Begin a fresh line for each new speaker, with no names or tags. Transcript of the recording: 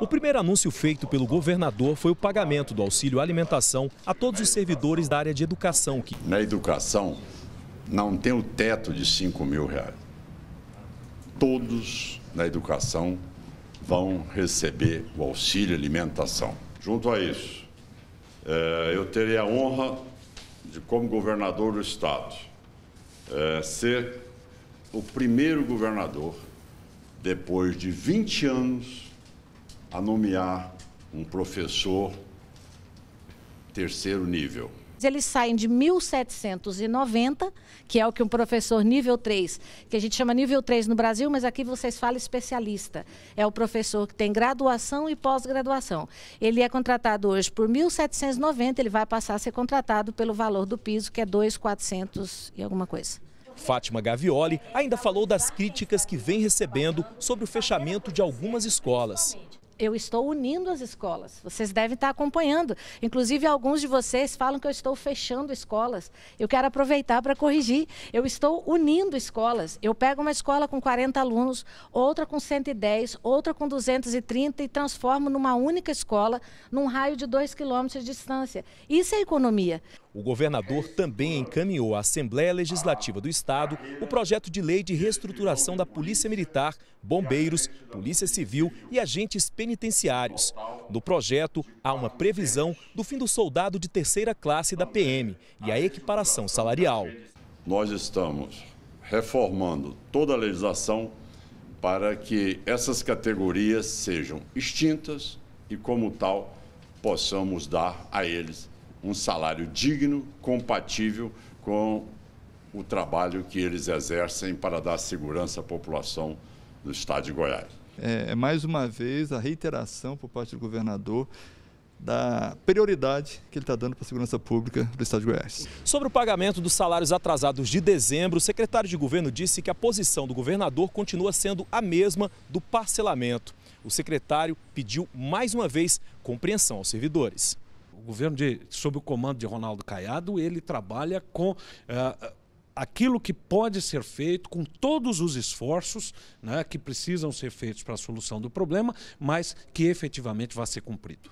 O
primeiro anúncio feito pelo governador foi o pagamento do auxílio alimentação a todos os servidores da área de educação. Que...
Na educação, não tem o teto de 5 mil reais. Todos na educação vão receber o auxílio alimentação. Junto a isso, eh, eu terei a honra de, como governador do Estado, eh, ser o primeiro governador, depois de 20 anos a nomear um professor terceiro nível.
Eles saem de 1790, que é o que um professor nível 3, que a gente chama nível 3 no Brasil, mas aqui vocês falam especialista. É o professor que tem graduação e pós-graduação. Ele é contratado hoje por 1790, ele vai passar a ser contratado pelo valor do piso, que é 2,400 e alguma coisa.
Fátima Gavioli ainda falou das críticas que vem recebendo sobre o fechamento de algumas escolas
eu estou unindo as escolas. Vocês devem estar acompanhando. Inclusive, alguns de vocês falam que eu estou fechando escolas. Eu quero aproveitar para corrigir. Eu estou unindo escolas. Eu pego uma escola com 40 alunos, outra com 110, outra com 230 e transformo numa única escola, num raio de 2 quilômetros de distância. Isso é economia.
O governador também encaminhou à Assembleia Legislativa do Estado o projeto de lei de reestruturação da Polícia Militar, Bombeiros, Polícia Civil e agentes penitenciários penitenciários. No projeto, há uma previsão do fim do soldado de terceira classe da PM e a equiparação salarial.
Nós estamos reformando toda a legislação para que essas categorias sejam extintas e, como tal, possamos dar a eles um salário digno, compatível com o trabalho que eles exercem para dar segurança à população do Estado de Goiás. É, é, mais uma vez, a reiteração por parte do governador da prioridade que ele está dando para a segurança pública do Estado de Goiás.
Sobre o pagamento dos salários atrasados de dezembro, o secretário de governo disse que a posição do governador continua sendo a mesma do parcelamento. O secretário pediu mais uma vez compreensão aos servidores o governo de, sob o comando de Ronaldo Caiado, ele trabalha com uh, aquilo que pode ser feito com todos os esforços né, que precisam ser feitos para a solução do problema, mas que efetivamente vá ser cumprido.